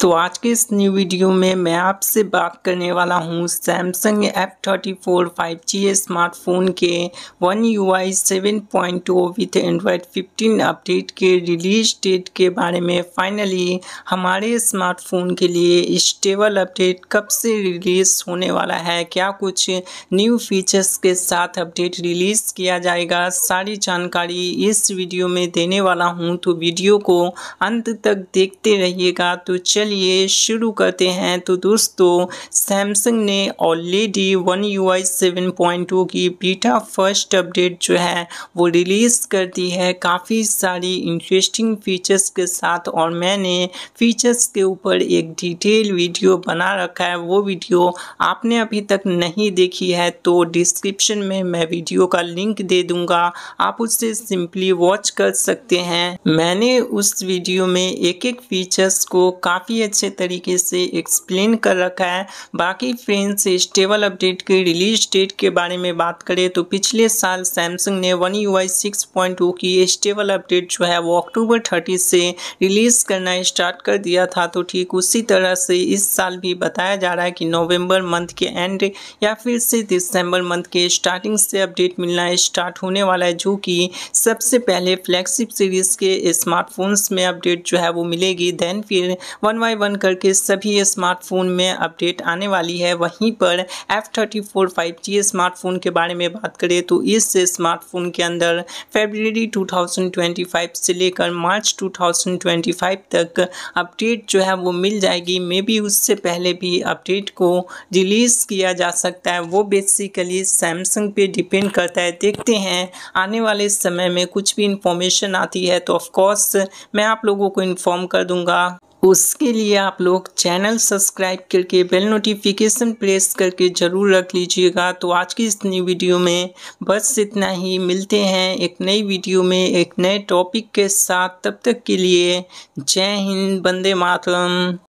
तो आज के इस न्यू वीडियो में मैं आपसे बात करने वाला हूँ Samsung F thirty four five G smartphone के one U I seven point two with Android fifteen update के रिलीज डेट के बारे में फाइनली हमारे स्मार्टफोन के लिए स्टेबल अपडेट कब से रिलीज होने वाला है क्या कुछ न्यू फीचर्स के साथ अपडेट रिलीज़ किया जाएगा सारी जानकारी इस वीडियो में देने वाला हूँ तो वीडियो को अंत तक देखते रहिएगा तो चल लिए शुरू करते हैं तो दोस्तों सैमसंग ने already one U I seven point two की बीटा फर्स्ट अपडेट जो है वो रिलीज़ कर दी है काफ़ी सारी इंटरेस्टिंग फीचर्स के साथ और मैंने फीचर्स के ऊपर एक डिटेल वीडियो बना रखा है वो वीडियो आपने अभी तक नहीं देखी है तो डिस्क्रिप्शन में मैं वीडियो का लिंक दे दूंगा आप उससे सिंपली वॉच कर सकते हैं मैंने उस वीडियो में एक एक फीचर्स को काफ़ी ही अच्छे तरीके से एक्सप्लेन कर रखा है बाकी फ्रेंड्स इस टेबल अपडेट की रिलीज डेट के बारे में बात करें तो पिछले साल सैमसंग ने one U I six point two की स्टेबल अपडेट जो है वो अक्टूबर थर्टी से रिलीज़ करना स्टार्ट कर दिया था तो ठीक उसी तरह से इस साल भी बताया जा रहा है कि नवंबर मंथ के एंड या फिर से दिसंबर मंथ के स्टार्टिंग से अपडेट मिलना स्टार्ट होने वाला है जो कि सबसे पहले फ्लैगशिप सीरीज़ के स्मार्टफोन्स में अपडेट जो है वो मिलेगी देन फिर वन बाय वन करके सभी स्मार्टफोन में अपडेट आने वाली है वहीं पर F thirty four five G smartphone के बारे में बात करें तो इस स्मार्टफोन के अंदर फेबररी 2025 से लेकर मार्च 2025 तक अपडेट जो है वो मिल जाएगी मे बी उससे पहले भी अपडेट को रिलीज़ किया जा सकता है वो बेसिकली सैमसंग पे डिपेंड करता है देखते हैं आने वाले समय में कुछ भी इंफॉर्मेशन आती है तो ऑफकोर्स मैं आप लोगों को इन्फॉर्म कर दूंगा उसके लिए आप लोग चैनल सब्सक्राइब करके बेल नोटिफिकेशन प्रेस करके ज़रूर रख लीजिएगा तो आज की इस नई वीडियो में बस इतना ही मिलते हैं एक नई वीडियो में एक नए टॉपिक के साथ तब तक के लिए जय हिंद बंदे मातरम